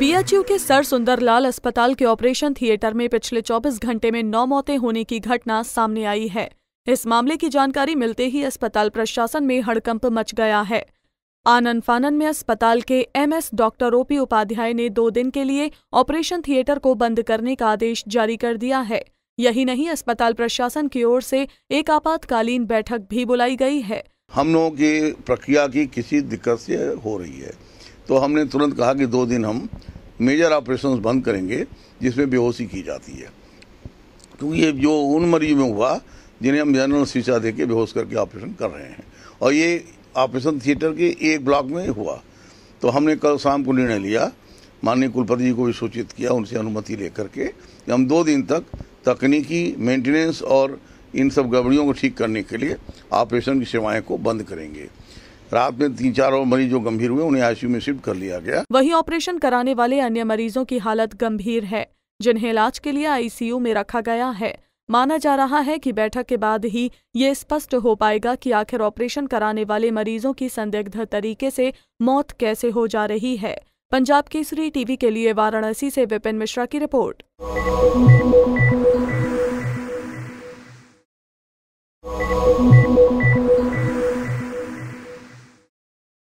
BHU के sir Sundarlal अस्पताल के ऑपरेशन थिएटर में पिछले 24 घंटे में नौ मौतें होने की घटना सामने आई है इस मामले की जानकारी मिलते ही अस्पताल प्रशासन में हड़कंप मच गया है आनन फानन में अस्पताल के एमएस डॉक्टर ओपी उपाध्याय ने दो दिन के लिए ऑपरेशन थिएटर को बंद करने का आदेश जारी कर दिया है यही नहीं अस्पताल प्रशासन की ओर से एक आपातकालीन बैठक भी बुलाई गई है हम लोगों की प्रक्रिया की किसी दिक्कत से हो रही है तो हमने तुरंत कहा कि दो दिन हम मेजर ऑपरेशन बंद करेंगे जिसमें बेहोशी की जाती है क्योंकि तो ये जो उन मरीज में हुआ जिन्हें हम जनरल शीशा दे के बेहोश करके ऑपरेशन कर रहे हैं और ये ऑपरेशन थिएटर के एक ब्लॉक में हुआ तो हमने कल शाम को निर्णय लिया माननीय कुलपति जी को भी सूचित किया उनसे अनुमति लेकर के कि हम दो दिन तक तकनीकी मेंटेनेंस और इन सब गड़बड़ियों को ठीक करने के लिए ऑपरेशन की सेवाएं को बंद करेंगे रात में तीन चार और मरीज जो गंभीर हुए उन्हें आईसीयू में शिफ्ट कर लिया गया वहीं ऑपरेशन कराने वाले अन्य मरीजों की हालत गंभीर है जिन्हें इलाज के लिए आईसीयू में रखा गया है माना जा रहा है कि बैठक के बाद ही ये स्पष्ट हो पाएगा कि आखिर ऑपरेशन कराने वाले मरीजों की संदिग्ध तरीके से मौत कैसे हो जा रही है पंजाब केसरी टीवी के लिए वाराणसी से विपिन मिश्रा की रिपोर्ट